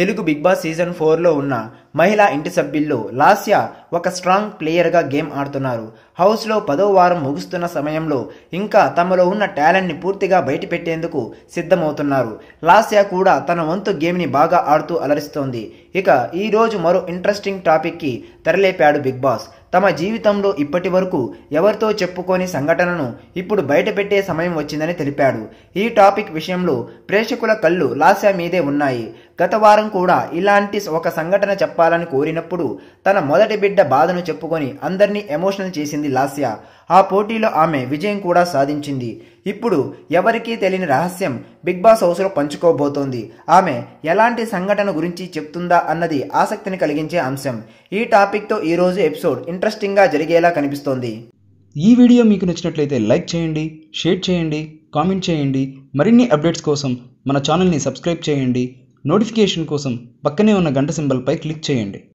Telugu big boss season ఫోర్లో ఉన్న మహిళా ఇంటి సభ్యుల్లో లాస్య ఒక స్ట్రాంగ్ ప్లేయర్గా గేమ్ ఆడుతున్నారు హౌస్లో పదో వారం ముగుస్తున్న సమయంలో ఇంకా తమలో ఉన్న టాలెంట్ని పూర్తిగా బయటపెట్టేందుకు సిద్ధమవుతున్నారు లాస్యా కూడా తన వంతు గేమ్ని బాగా ఆడుతూ అలరిస్తోంది ఇక ఈరోజు మరో ఇంట్రెస్టింగ్ టాపిక్కి తెరలేపాడు బిగ్ బాస్ తమ జీవితంలో ఇప్పటి వరకు ఎవరితో చెప్పుకోని సంఘటనను ఇప్పుడు బయటపెట్టే సమయం వచ్చిందని తెలిపాడు ఈ టాపిక్ విషయంలో ప్రేక్షకుల కళ్ళు లాస్యా మీదే ఉన్నాయి గత వారం కూడా ఇలాంటి ఒక సంఘటన చెప్పాలని కోరినప్పుడు తన మొదటి బిడ్డ బాధను చెప్పుకొని అందరినీ ఎమోషనల్ చేసింది సాధించింది లాస్యా ఆ పోటీలో ఆమె విజయం కూడా సాధించింది ఇప్పుడు ఎవరికీ తెలియని రహస్యం బిగ్ బాస్ హౌస్లో పంచుకోబోతోంది ఆమె ఎలాంటి సంఘటన గురించి చెప్తుందా అన్నది ఆసక్తిని కలిగించే అంశం ఈ టాపిక్తో ఈరోజు ఎపిసోడ్ ఇంట్రెస్టింగ్గా జరిగేలా కనిపిస్తోంది ఈ వీడియో మీకు నచ్చినట్లయితే లైక్ చేయండి షేర్ చేయండి కామెంట్ చేయండి మరిన్ని అప్డేట్స్ కోసం మన ఛానల్ని సబ్స్క్రైబ్ చేయండి నోటిఫికేషన్ కోసం పక్కనే ఉన్న గంట సింబల్పై క్లిక్ చేయండి